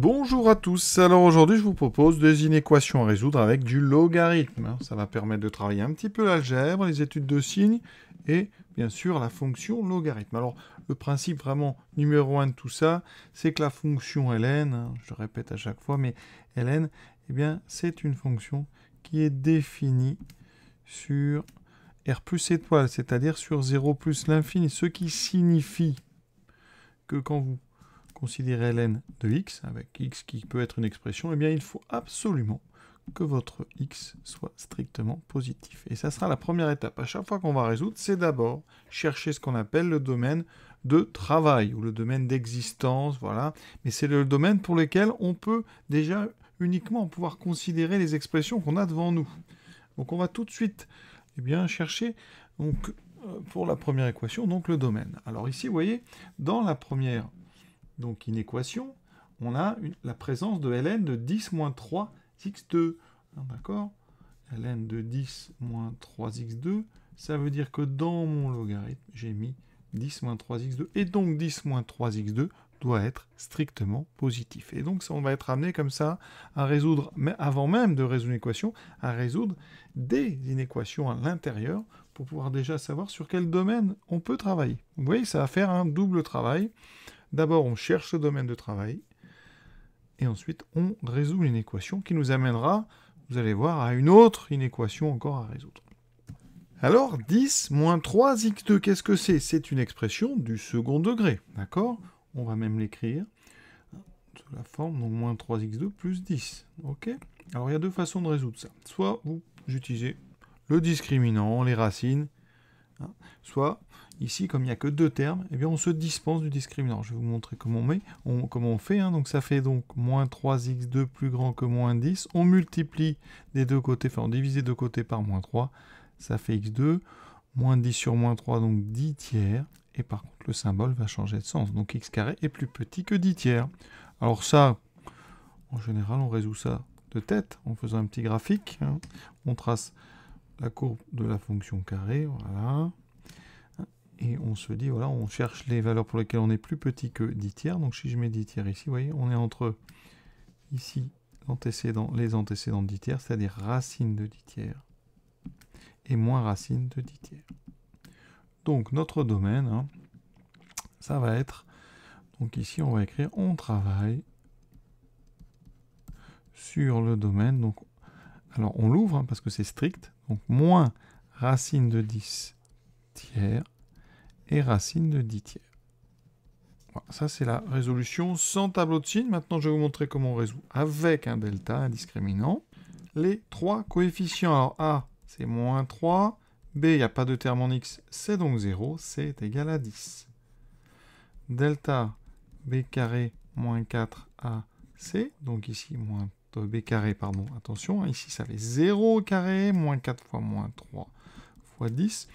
Bonjour à tous, alors aujourd'hui je vous propose des inéquations à résoudre avec du logarithme. Ça va permettre de travailler un petit peu l'algèbre, les études de signes et bien sûr la fonction logarithme. Alors le principe vraiment numéro un de tout ça, c'est que la fonction ln, hein, je répète à chaque fois, mais ln, eh bien c'est une fonction qui est définie sur r plus étoile, c'est-à-dire sur 0 plus l'infini, ce qui signifie que quand vous considérer ln de x, avec x qui peut être une expression, eh bien il faut absolument que votre x soit strictement positif. Et ça sera la première étape. À chaque fois qu'on va résoudre, c'est d'abord chercher ce qu'on appelle le domaine de travail ou le domaine d'existence, voilà. Mais c'est le domaine pour lequel on peut déjà uniquement pouvoir considérer les expressions qu'on a devant nous. Donc on va tout de suite et eh bien, chercher donc, euh, pour la première équation donc le domaine. Alors ici, vous voyez, dans la première donc une équation, on a la présence de ln de 10 moins 3 x2. Hein, d'accord ln de 10 moins 3 x2, ça veut dire que dans mon logarithme, j'ai mis 10 3 x2, et donc 10 moins 3 x2 doit être strictement positif. Et donc ça, on va être amené comme ça à résoudre, mais avant même de résoudre une équation, à résoudre des inéquations à l'intérieur pour pouvoir déjà savoir sur quel domaine on peut travailler. Vous voyez, ça va faire un double travail D'abord, on cherche le domaine de travail, et ensuite, on résout une équation qui nous amènera, vous allez voir, à une autre inéquation encore à résoudre. Alors, 10 moins 3x2, qu'est-ce que c'est C'est une expression du second degré, d'accord On va même l'écrire sous la forme, donc moins 3x2 plus 10, ok Alors, il y a deux façons de résoudre ça. Soit vous utilisez le discriminant, les racines, Hein. Soit, ici, comme il n'y a que deux termes, et eh bien, on se dispense du discriminant. Je vais vous montrer comment on, comment on fait. Hein. Donc ça fait donc moins 3x2 plus grand que moins 10. On multiplie des deux côtés, enfin on divise les deux côtés par moins 3. Ça fait x2. Moins 10 sur moins 3, donc 10 tiers. Et par contre, le symbole va changer de sens. Donc x carré est plus petit que 10 tiers. Alors ça, en général, on résout ça de tête en faisant un petit graphique. Hein. On trace la courbe de la fonction carré, voilà. Et on se dit, voilà, on cherche les valeurs pour lesquelles on est plus petit que 10 tiers. Donc si je mets 10 tiers ici, vous voyez, on est entre ici les antécédents de 10 tiers, c'est-à-dire racine de 10 tiers, et moins racine de 10 tiers. Donc notre domaine, hein, ça va être, donc ici on va écrire on travaille sur le domaine. Donc, alors on l'ouvre hein, parce que c'est strict, donc moins racine de 10 tiers et racine de 10 tiers. Voilà, ça c'est la résolution sans tableau de signes. Maintenant je vais vous montrer comment on résout avec un delta, indiscriminant. Les trois coefficients. Alors A c'est moins 3, B il n'y a pas de terme en X, c'est donc 0, C est égal à 10. Delta B carré moins 4 AC, donc ici moins b carré, pardon, attention, hein, ici ça fait 0 carré, moins 4 fois moins 3 fois 10.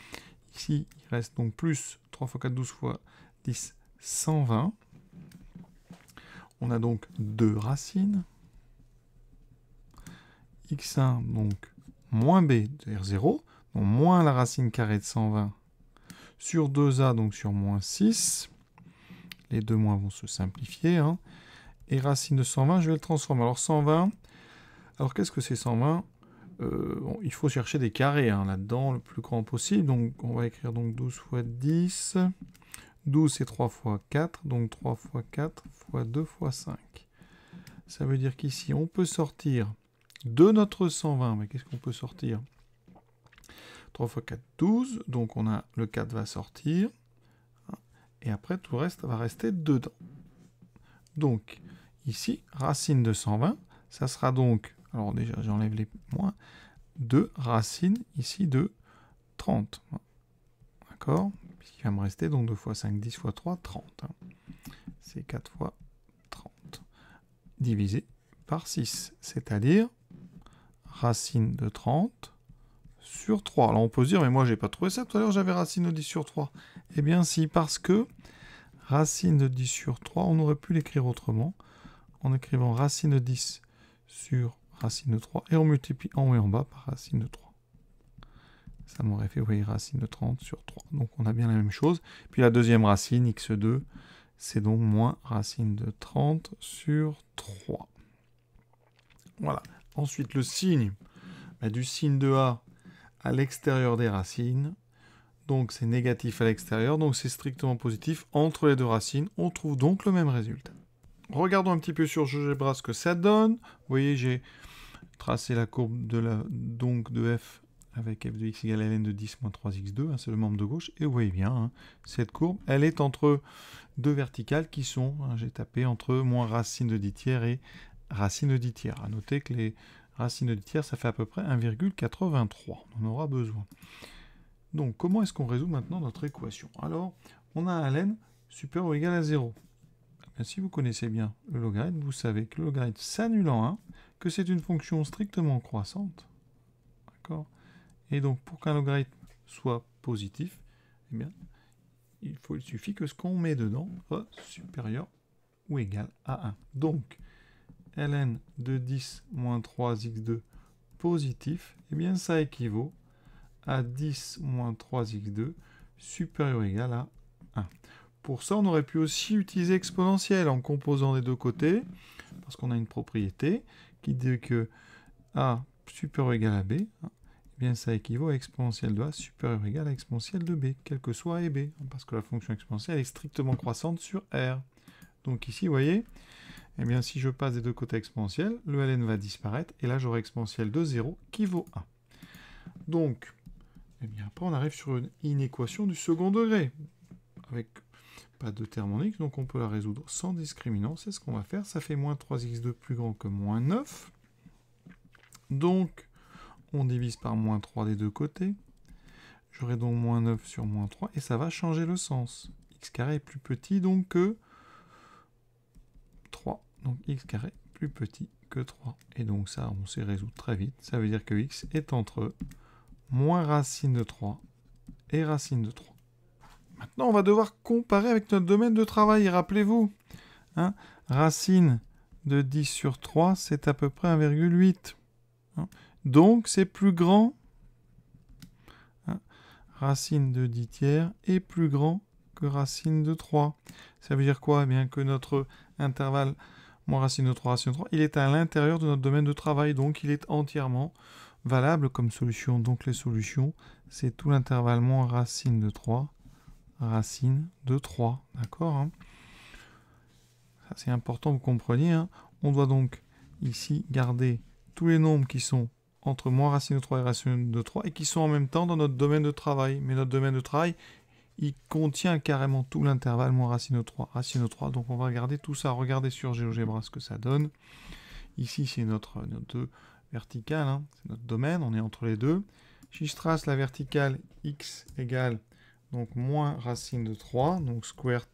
Ici, il reste donc plus 3 fois 4, 12 fois 10, 120. On a donc deux racines. x1, donc moins b, c'est-à-dire 0, donc moins la racine carrée de 120 sur 2a, donc sur moins 6. Les deux moins vont se simplifier. Hein et racine de 120, je vais le transformer. Alors 120, alors qu'est-ce que c'est 120 euh, Il faut chercher des carrés hein, là-dedans, le plus grand possible. Donc on va écrire donc 12 fois 10. 12 c'est 3 fois 4, donc 3 fois 4 fois 2 fois 5. Ça veut dire qu'ici on peut sortir de notre 120, mais qu'est-ce qu'on peut sortir 3 fois 4, 12, donc on a le 4 va sortir, et après tout le reste va rester dedans. Donc ici, racine de 120, ça sera donc, alors déjà j'enlève les moins, 2 racines, ici de 30. D'accord Puisqu'il va me rester donc 2 fois 5, 10 fois 3, 30. C'est 4 fois 30. Divisé par 6, c'est-à-dire racine de 30 sur 3. Alors on peut se dire, mais moi j'ai pas trouvé ça, tout à l'heure j'avais racine de 10 sur 3. Eh bien si, parce que racine de 10 sur 3, on aurait pu l'écrire autrement en écrivant racine de 10 sur racine de 3 et on multiplie en haut et en bas par racine de 3. Ça m'aurait fait, vous voyez, racine de 30 sur 3. Donc on a bien la même chose. Puis la deuxième racine, x2, c'est donc moins racine de 30 sur 3. Voilà. Ensuite, le signe bah, du signe de a à l'extérieur des racines. Donc c'est négatif à l'extérieur, donc c'est strictement positif. Entre les deux racines, on trouve donc le même résultat. Regardons un petit peu sur GeoGebra ce que ça donne. Vous voyez, j'ai tracé la courbe de donc de f avec f de x égale ln de 10 moins 3x2, c'est le membre de gauche, et vous voyez bien, hein, cette courbe, elle est entre deux verticales qui sont, hein, j'ai tapé entre moins racine de 10 tiers et racine de 10 tiers. A noter que les racines de 10 tiers, ça fait à peu près 1,83, on en aura besoin. Donc comment est-ce qu'on résout maintenant notre équation Alors, on a ln supérieur ou égal à 0 si vous connaissez bien le logarithme, vous savez que le logarithme s'annule en 1, que c'est une fonction strictement croissante. Et donc, pour qu'un logarithme soit positif, eh il, il suffit que ce qu'on met dedans soit supérieur ou égal à 1. Donc, ln de 10 moins 3x2 positif, eh bien, ça équivaut à 10 moins 3x2 supérieur ou égal à 1. Pour ça, on aurait pu aussi utiliser exponentielle en composant des deux côtés, parce qu'on a une propriété qui dit que A supérieur ou égal à B, hein, eh bien ça équivaut à exponentielle de A supérieur ou égal à exponentielle de B, quel que soit A et B, hein, parce que la fonction exponentielle est strictement croissante sur R. Donc ici, vous voyez, eh bien, si je passe des deux côtés exponentiels, le ln va disparaître, et là j'aurai exponentielle de 0 qui vaut 1. Donc, eh bien, après on arrive sur une inéquation du second degré, avec termes de x, donc on peut la résoudre sans discriminant. C'est ce qu'on va faire. Ça fait moins 3x2 plus grand que moins 9. Donc, on divise par moins 3 des deux côtés. J'aurai donc moins 9 sur moins 3, et ça va changer le sens. x carré plus petit donc que 3. Donc x carré plus petit que 3. Et donc ça, on sait résoudre très vite. Ça veut dire que x est entre moins racine de 3 et racine de 3. Maintenant, on va devoir comparer avec notre domaine de travail. Rappelez-vous, hein. racine de 10 sur 3, c'est à peu près 1,8. Hein. Donc, c'est plus grand. Hein. racine de 10 tiers est plus grand que racine de 3. Ça veut dire quoi eh bien que notre intervalle moins racine de 3, racine de 3, il est à l'intérieur de notre domaine de travail, donc il est entièrement valable comme solution. Donc les solutions, c'est tout l'intervalle moins racine de 3 racine de 3. D'accord hein. c'est important, vous compreniez. Hein. On doit donc ici garder tous les nombres qui sont entre moins racine de 3 et racine de 3 et qui sont en même temps dans notre domaine de travail. Mais notre domaine de travail, il contient carrément tout l'intervalle moins racine de 3, racine de 3. Donc on va regarder tout ça. Regardez sur GeoGebra ce que ça donne. Ici, c'est notre, notre verticale, hein. c'est notre domaine, on est entre les deux. Si je trace la verticale x égale donc moins racine de 3, donc square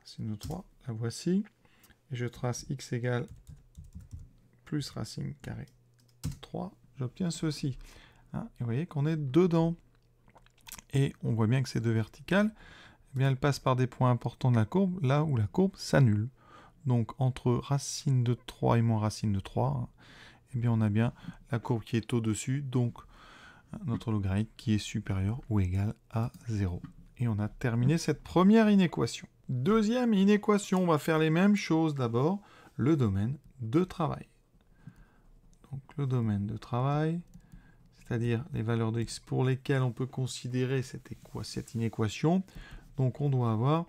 racine de 3, la voici. Et je trace x égale plus racine carré 3, j'obtiens ceci. Hein. et vous voyez qu'on est dedans. Et on voit bien que ces deux verticales, eh bien, elles passent par des points importants de la courbe, là où la courbe s'annule. Donc entre racine de 3 et moins racine de 3, hein, eh bien, on a bien la courbe qui est au-dessus, donc notre logarithme qui est supérieur ou égal à 0. Et on a terminé cette première inéquation. Deuxième inéquation, on va faire les mêmes choses d'abord, le domaine de travail. Donc le domaine de travail, c'est-à-dire les valeurs de x pour lesquelles on peut considérer cette, inéquation. Donc on doit avoir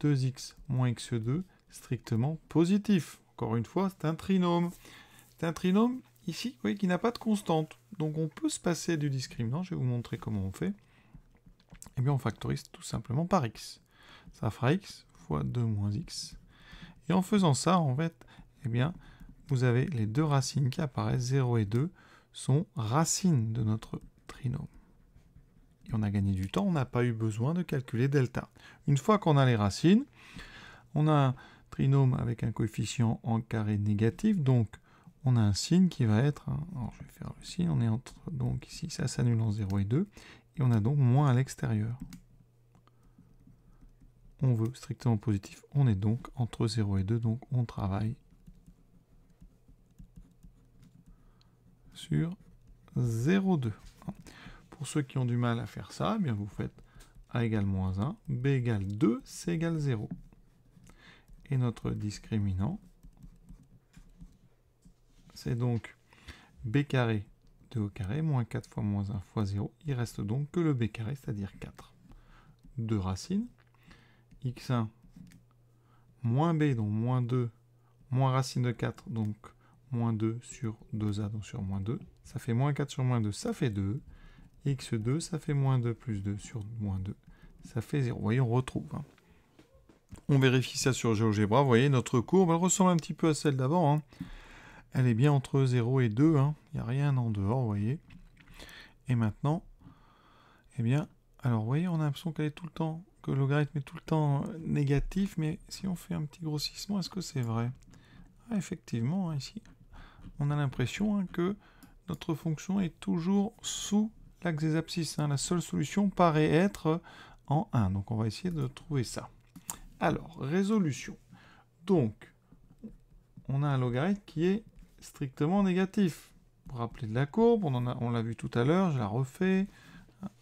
2x moins x2 strictement positif. Encore une fois, c'est un trinôme. C'est un trinôme ici, vous voyez qu'il n'a pas de constante. Donc on peut se passer du discriminant, je vais vous montrer comment on fait. Eh bien on factorise tout simplement par x. Ça fera x fois 2 moins x. Et en faisant ça, en fait, eh bien, vous avez les deux racines qui apparaissent, 0 et 2, sont racines de notre trinôme. Et on a gagné du temps, on n'a pas eu besoin de calculer delta. Une fois qu'on a les racines, on a un trinôme avec un coefficient en carré négatif, donc on a un signe qui va être, alors je vais faire le signe, on est entre, donc ici ça s'annule en 0 et 2, et on a donc moins à l'extérieur. On veut strictement positif, on est donc entre 0 et 2, donc on travaille sur 0,2. Pour ceux qui ont du mal à faire ça, eh bien vous faites A égale moins 1, B égale 2, C égale 0. Et notre discriminant, c'est donc b carré 2 au carré moins 4 fois moins 1 fois 0. Il reste donc que le b carré, c'est-à-dire 4. 2 racines. x1 moins b, donc moins 2, moins racine de 4, donc moins 2 sur 2a, donc sur moins 2. Ça fait moins 4 sur moins 2, ça fait 2. x2, ça fait moins 2 plus 2 sur moins 2. Ça fait 0. Vous voyez, on retrouve. Hein. On vérifie ça sur GeoGebra. Vous voyez, notre courbe, elle ressemble un petit peu à celle d'abord elle est bien entre 0 et 2, hein. il n'y a rien en dehors, vous voyez. Et maintenant, eh bien, alors vous voyez, on a l'impression qu'elle est tout le temps, que le logarithme est tout le temps euh, négatif, mais si on fait un petit grossissement, est-ce que c'est vrai ah, Effectivement, hein, ici, on a l'impression hein, que notre fonction est toujours sous l'axe des abscisses. La seule solution paraît être en 1. Donc on va essayer de trouver ça. Alors, résolution. Donc, on a un logarithme qui est strictement négatif. Rappeler de la courbe, on l'a vu tout à l'heure, je la refais.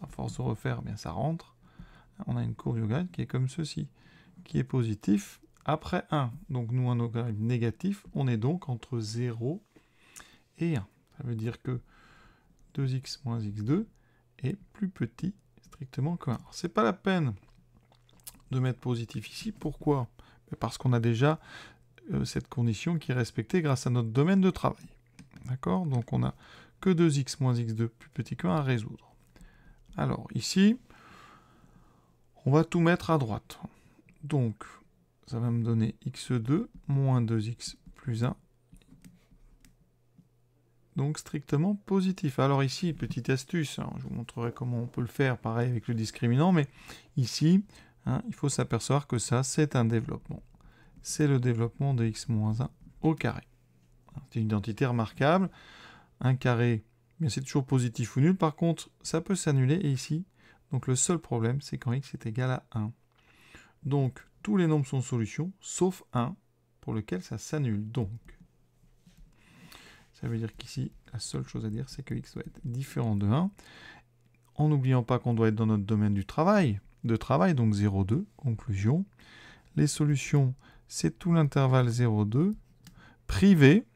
À force de refaire, eh bien ça rentre. On a une courbe grade qui est comme ceci, qui est positif après 1. Donc nous, un logarithme négatif, on est donc entre 0 et 1. Ça veut dire que 2x moins x2 est plus petit strictement que 1. C'est pas la peine de mettre positif ici. Pourquoi ben, Parce qu'on a déjà euh, cette condition qui est respectée grâce à notre domaine de travail. D'accord Donc on n'a que 2x moins x2 plus petit que 1 à résoudre. Alors ici, on va tout mettre à droite. Donc ça va me donner x2 moins 2x plus 1. Donc strictement positif. Alors ici, petite astuce, hein, je vous montrerai comment on peut le faire, pareil avec le discriminant, mais ici, hein, il faut s'apercevoir que ça, c'est un développement c'est le développement de x-1 au carré. C'est une identité remarquable. Un carré, c'est toujours positif ou nul, par contre, ça peut s'annuler, et ici, donc le seul problème, c'est quand x est égal à 1. Donc, tous les nombres sont solutions, sauf 1, pour lequel ça s'annule. Donc, ça veut dire qu'ici, la seule chose à dire, c'est que x doit être différent de 1, en n'oubliant pas qu'on doit être dans notre domaine du travail, de travail, donc 0,2, conclusion. Les solutions c'est tout l'intervalle 0,2 privé,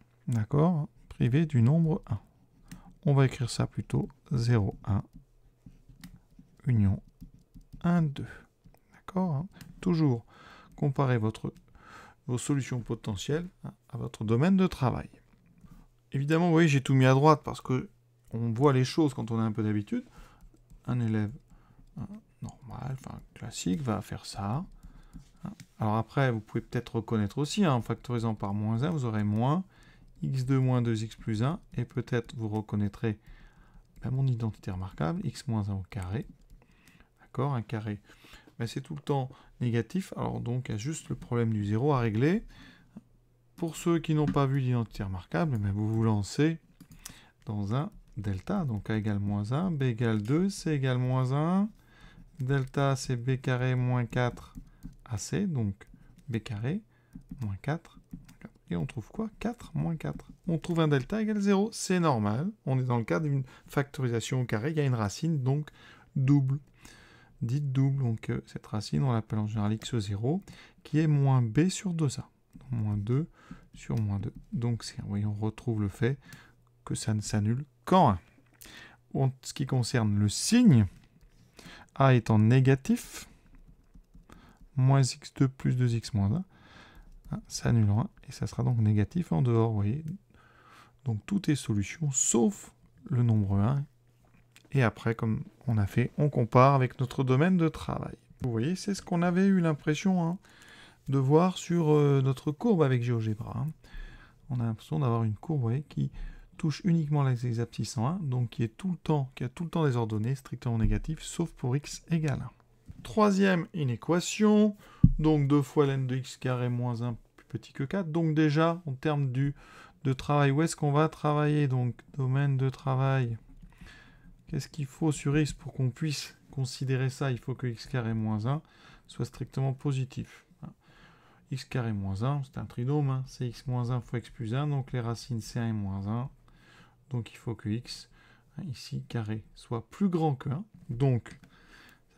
privé du nombre 1. On va écrire ça plutôt 0, 1 union 1, 2. D'accord hein. Toujours comparez votre, vos solutions potentielles hein, à votre domaine de travail. Évidemment, vous voyez, j'ai tout mis à droite parce que on voit les choses quand on a un peu d'habitude. Un élève hein, normal, enfin classique, va faire ça. Alors après, vous pouvez peut-être reconnaître aussi, hein, en factorisant par moins 1, vous aurez moins x2 moins 2x plus 1, et peut-être vous reconnaîtrez ben, mon identité remarquable, x moins 1 au carré. D'accord Un carré, Mais ben, c'est tout le temps négatif, alors donc il y a juste le problème du 0 à régler. Pour ceux qui n'ont pas vu l'identité remarquable, ben, vous vous lancez dans un delta, donc A égale moins 1, B égale 2, C égale moins 1, delta c'est B carré moins 4, AC, donc B carré, moins 4, et on trouve quoi 4 moins 4. On trouve un delta égale 0, c'est normal. On est dans le cadre d'une factorisation au carré, il y a une racine, donc double. Dite double, donc euh, cette racine, on l'appelle en général x0, qui est moins b sur 2a. Donc, moins 2 sur moins 2. Donc c'est, on retrouve le fait que ça ne s'annule qu'en 1. En ce qui concerne le signe, a étant négatif, moins x2 plus 2x moins 1, ça hein, ça annulera, et ça sera donc négatif en dehors, vous voyez. Donc tout est solution, sauf le nombre 1. Et après, comme on a fait, on compare avec notre domaine de travail. Vous voyez, c'est ce qu'on avait eu l'impression hein, de voir sur euh, notre courbe avec GeoGebra. Hein. On a l'impression d'avoir une courbe qui touche uniquement les en donc qui est tout le temps, qui a tout le temps des ordonnées strictement négatives, sauf pour x égale 1. Troisième, inéquation, Donc 2 fois ln de x carré moins 1 plus petit que 4. Donc déjà, en termes du, de travail, où est-ce qu'on va travailler Donc domaine de travail. Qu'est-ce qu'il faut sur x pour qu'on puisse considérer ça Il faut que x carré moins 1 soit strictement positif. Hein. x carré moins 1, c'est un tridôme, hein. c'est x moins 1 fois x plus 1, donc les racines c'est 1 et moins 1. Donc il faut que x, hein, ici carré, soit plus grand que 1. Donc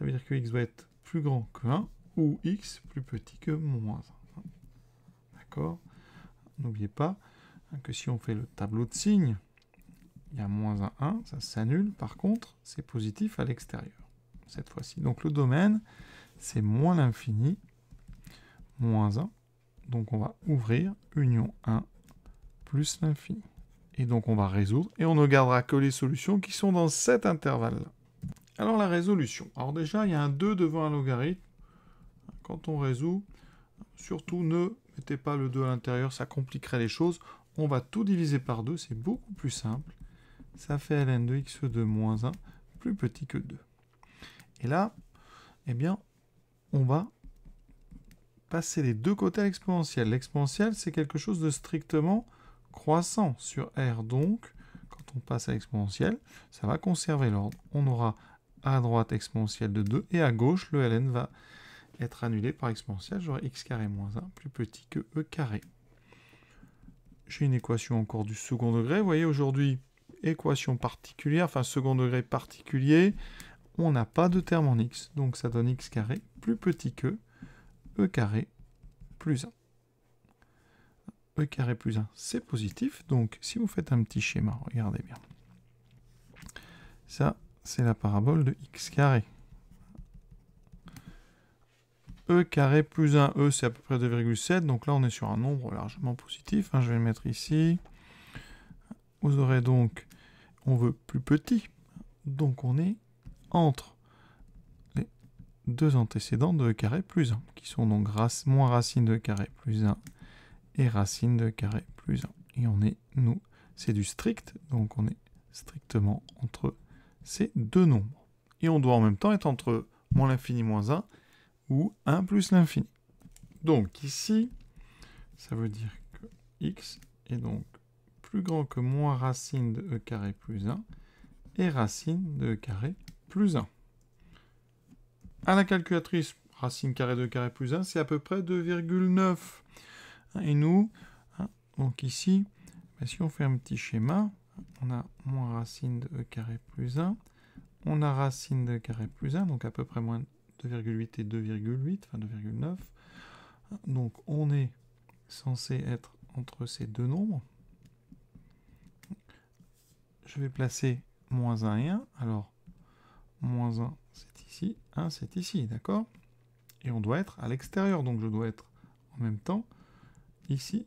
ça veut dire que x doit être plus grand que 1 ou x plus petit que moins 1. D'accord N'oubliez pas que si on fait le tableau de signes, il y a moins 1, 1, ça s'annule. Par contre, c'est positif à l'extérieur, cette fois-ci. Donc le domaine, c'est moins l'infini, moins 1. Donc on va ouvrir union 1 plus l'infini. Et donc on va résoudre et on ne gardera que les solutions qui sont dans cet intervalle-là. Alors la résolution. Alors déjà, il y a un 2 devant un logarithme. Quand on résout, surtout ne mettez pas le 2 à l'intérieur, ça compliquerait les choses. On va tout diviser par 2, c'est beaucoup plus simple. Ça fait ln de x de moins 1, plus petit que 2. Et là, eh bien, on va passer les deux côtés à l'exponentielle. L'exponentielle, c'est quelque chose de strictement croissant sur R. Donc, quand on passe à l'exponentielle, ça va conserver l'ordre. On aura à droite exponentielle de 2, et à gauche, le ln va être annulé par exponentielle, j'aurai x carré moins 1, plus petit que e carré. J'ai une équation encore du second degré, vous voyez aujourd'hui, équation particulière, enfin second degré particulier, on n'a pas de terme en x, donc ça donne x carré plus petit que e carré plus 1. e carré plus 1, c'est positif, donc si vous faites un petit schéma, regardez bien. Ça, c'est la parabole de x carré. e carré plus 1, e c'est à peu près 2,7, donc là on est sur un nombre largement positif, hein. je vais le mettre ici. Vous aurez donc, on veut plus petit, donc on est entre les deux antécédents de e carré plus 1, qui sont donc moins racine de e carré plus 1 et racine de e carré plus 1. Et on est, nous, c'est du strict, donc on est strictement entre c'est deux nombres. Et on doit en même temps être entre moins l'infini moins 1 ou 1 plus l'infini. Donc ici, ça veut dire que x est donc plus grand que moins racine de e carré plus 1 et racine de e carré plus 1. À la calculatrice, racine carrée de e carré plus 1, c'est à peu près 2,9. Et nous, hein, donc ici, ben, si on fait un petit schéma, on a moins racine de e carré plus 1. On a racine de e carré plus 1, donc à peu près moins 2,8 et 2,8, enfin 2,9. Donc on est censé être entre ces deux nombres. Je vais placer moins 1 et 1. Alors, moins 1, c'est ici. 1, c'est ici, d'accord Et on doit être à l'extérieur, donc je dois être en même temps ici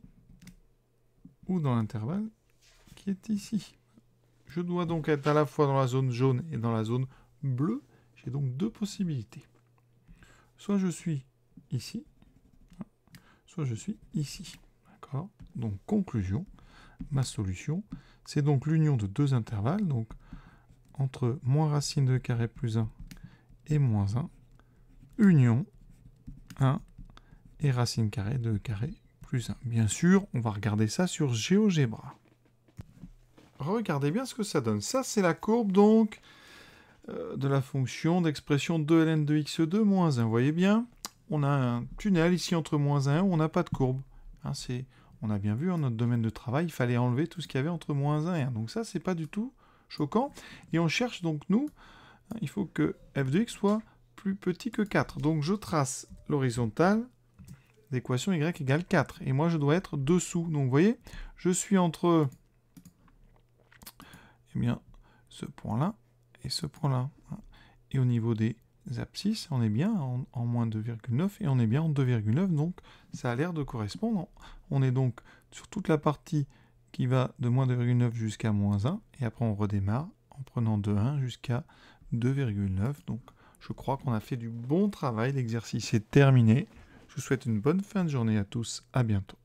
ou dans l'intervalle est ici. Je dois donc être à la fois dans la zone jaune et dans la zone bleue. J'ai donc deux possibilités. Soit je suis ici, soit je suis ici. D'accord Donc conclusion, ma solution, c'est donc l'union de deux intervalles, donc entre moins racine de carré plus 1 et moins 1, union 1 et racine carrée de carré plus 1. Bien sûr, on va regarder ça sur GeoGebra regardez bien ce que ça donne. Ça, c'est la courbe, donc, euh, de la fonction d'expression 2ln de x2 moins 1. Vous voyez bien, on a un tunnel ici entre moins 1 1. on n'a pas de courbe. Hein, on a bien vu, en notre domaine de travail, il fallait enlever tout ce qu'il y avait entre moins 1 et 1. Donc ça, c'est pas du tout choquant. Et on cherche donc, nous, hein, il faut que f de x soit plus petit que 4. Donc je trace l'horizontale d'équation y égale 4. Et moi, je dois être dessous. Donc vous voyez, je suis entre bien, ce point-là et ce point-là. Hein. Et au niveau des abscisses, on est bien en, moins 2,9 et on est bien en 2,9, donc ça a l'air de correspondre. On est donc sur toute la partie qui va de moins 2,9 jusqu'à moins 1, et après on redémarre en prenant de 1 jusqu'à 2,9. Donc je crois qu'on a fait du bon travail, l'exercice est terminé. Je vous souhaite une bonne fin de journée à tous, à bientôt.